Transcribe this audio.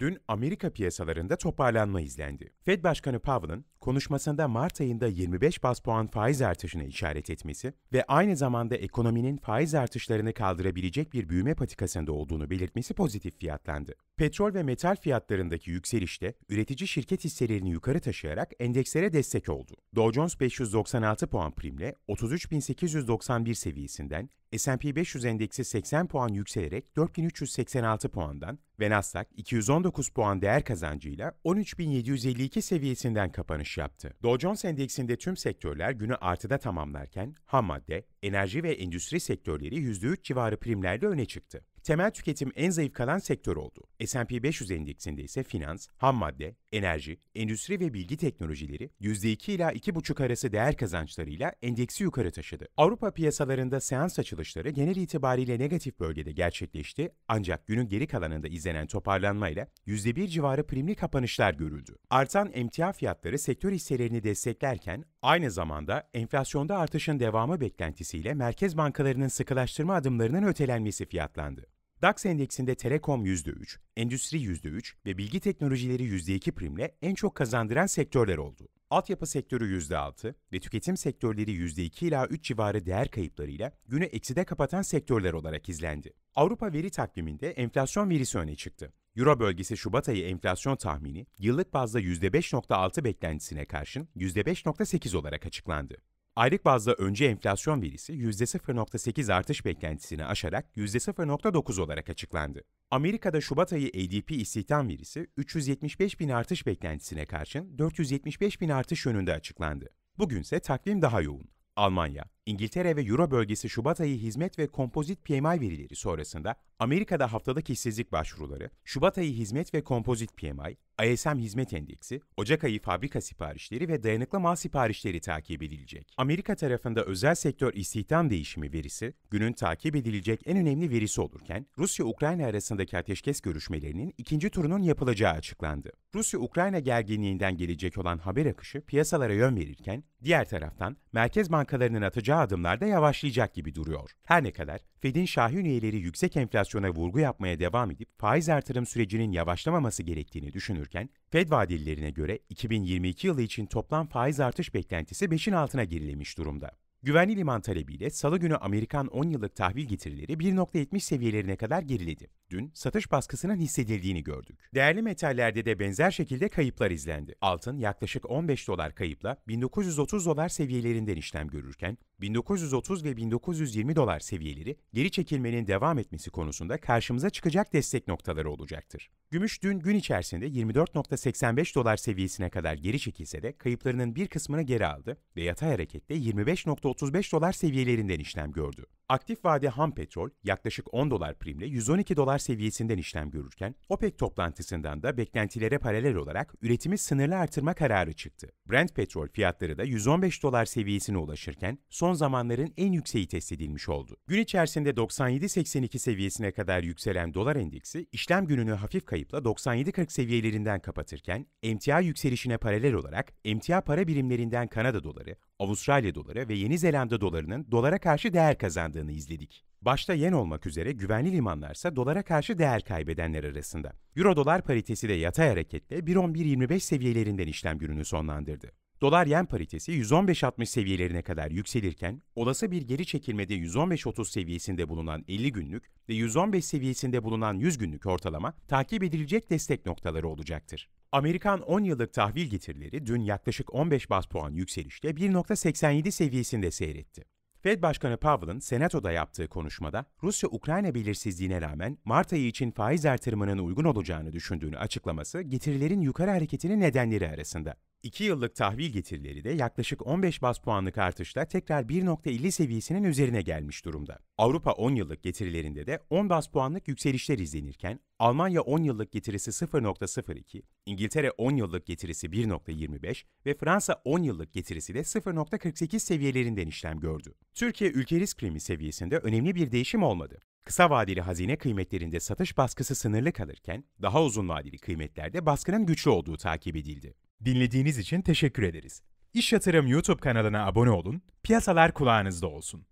Dün Amerika piyasalarında toparlanma izlendi. Fed Başkanı Powell'ın konuşmasında Mart ayında 25 bas puan faiz artışına işaret etmesi ve aynı zamanda ekonominin faiz artışlarını kaldırabilecek bir büyüme patikasında olduğunu belirtmesi pozitif fiyatlandı. Petrol ve metal fiyatlarındaki yükselişte üretici şirket hisselerini yukarı taşıyarak endekslere destek oldu. Dow Jones 596 puan primle 33.891 seviyesinden, S&P 500 endeksi 80 puan yükselerek 4386 puandan ve Nasdaq 219 puan değer kazancıyla 13752 seviyesinden kapanış yaptı. Dow Jones endeksinde tüm sektörler günü artıda tamamlarken ham madde, enerji ve endüstri sektörleri %3 civarı primlerle öne çıktı temel tüketim en zayıf kalan sektör oldu. S&P 500 endeksinde ise finans, ham madde, enerji, endüstri ve bilgi teknolojileri %2 ila 2,5 arası değer kazançlarıyla endeksi yukarı taşıdı. Avrupa piyasalarında seans açılışları genel itibariyle negatif bölgede gerçekleşti ancak günün geri kalanında izlenen toparlanmayla %1 civarı primli kapanışlar görüldü. Artan emtia fiyatları sektör hisselerini desteklerken aynı zamanda enflasyonda artışın devamı beklentisiyle merkez bankalarının sıkılaştırma adımlarının ötelenmesi fiyatlandı. DAX endeksinde Telekom %3, Endüstri %3 ve Bilgi Teknolojileri %2 primle en çok kazandıran sektörler oldu. Altyapı sektörü %6 ve tüketim sektörleri %2 ila 3 civarı değer kayıplarıyla günü ekside kapatan sektörler olarak izlendi. Avrupa veri takviminde enflasyon verisi öne çıktı. Euro bölgesi Şubat ayı enflasyon tahmini yıllık bazda %5.6 beklentisine karşın %5.8 olarak açıklandı. Aylık bazda önce enflasyon verisi %0.8 artış beklentisini aşarak %0.9 olarak açıklandı. Amerika'da Şubat ayı ADP istihdam verisi 375 bin artış beklentisine karşın 475 bin artış yönünde açıklandı. Bugünse takvim daha yoğun. Almanya, İngiltere ve Euro bölgesi Şubat ayı hizmet ve kompozit PMI verileri sonrasında Amerika'da haftalık işsizlik başvuruları, Şubat ayı hizmet ve kompozit PMI, ISM hizmet endeksi, Ocak ayı fabrika siparişleri ve dayanıklı mal siparişleri takip edilecek. Amerika tarafında özel sektör istihdam değişimi verisi günün takip edilecek en önemli verisi olurken Rusya-Ukrayna arasındaki ateşkes görüşmelerinin ikinci turunun yapılacağı açıklandı. Rusya-Ukrayna gerginliğinden gelecek olan haber akışı piyasalara yön verirken diğer taraftan merkez bankalarının atacağı atılacağı adımlar da yavaşlayacak gibi duruyor. Her ne kadar Fed'in şahin üyeleri yüksek enflasyona vurgu yapmaya devam edip faiz artırım sürecinin yavaşlamaması gerektiğini düşünürken, Fed vadillerine göre 2022 yılı için toplam faiz artış beklentisi 5'in altına gerilemiş durumda. Güvenli liman talebiyle salı günü Amerikan 10 yıllık tahvil getirileri 1.70 seviyelerine kadar geriledi. Dün satış baskısının hissedildiğini gördük. Değerli metallerde de benzer şekilde kayıplar izlendi. Altın yaklaşık 15 dolar kayıpla 1930 dolar seviyelerinden işlem görürken 1930 ve 1920 dolar seviyeleri geri çekilmenin devam etmesi konusunda karşımıza çıkacak destek noktaları olacaktır. Gümüş dün gün içerisinde 24.85 dolar seviyesine kadar geri çekilse de kayıplarının bir kısmını geri aldı ve yatay harekette 25.35 dolar seviyelerinden işlem gördü. Aktif vade ham petrol yaklaşık 10 dolar primle 112 dolar seviyesinden işlem görürken OPEC toplantısından da beklentilere paralel olarak üretimi sınırlı artırma kararı çıktı. Brent petrol fiyatları da 115 dolar seviyesine ulaşırken son zamanların en yükseği test edilmiş oldu. Gün içerisinde 97.82 seviyesine kadar yükselen dolar endeksi işlem gününü hafif kayıpla 97.40 seviyelerinden kapatırken emtia yükselişine paralel olarak emtia para birimlerinden Kanada doları, Avustralya doları ve Yeni Zelanda dolarının dolara karşı değer kazandı olmadığını izledik. Başta yen olmak üzere güvenli limanlarsa dolara karşı değer kaybedenler arasında. Euro-dolar paritesi de yatay hareketle 1.11.25 seviyelerinden işlem gününü sonlandırdı. Dolar yen paritesi 115.60 seviyelerine kadar yükselirken, olası bir geri çekilmede 115.30 seviyesinde bulunan 50 günlük ve 115 seviyesinde bulunan 100 günlük ortalama takip edilecek destek noktaları olacaktır. Amerikan 10 yıllık tahvil getirileri dün yaklaşık 15 bas puan yükselişte 1.87 seviyesinde seyretti. Fed Başkanı Powell'ın Senato'da yaptığı konuşmada Rusya-Ukrayna belirsizliğine rağmen Mart ayı için faiz artırımının uygun olacağını düşündüğünü açıklaması getirilerin yukarı hareketinin nedenleri arasında. 2 yıllık tahvil getirileri de yaklaşık 15 bas puanlık artışla tekrar 1.50 seviyesinin üzerine gelmiş durumda. Avrupa 10 yıllık getirilerinde de 10 bas puanlık yükselişler izlenirken Almanya 10 yıllık getirisi 0.02, İngiltere 10 yıllık getirisi 1.25 ve Fransa 10 yıllık getirisi de 0.48 seviyelerinden işlem gördü. Türkiye ülke risk primi seviyesinde önemli bir değişim olmadı. Kısa vadeli hazine kıymetlerinde satış baskısı sınırlı kalırken daha uzun vadeli kıymetlerde baskının güçlü olduğu takip edildi. Dinlediğiniz için teşekkür ederiz. İş Yatırım YouTube kanalına abone olun, piyasalar kulağınızda olsun.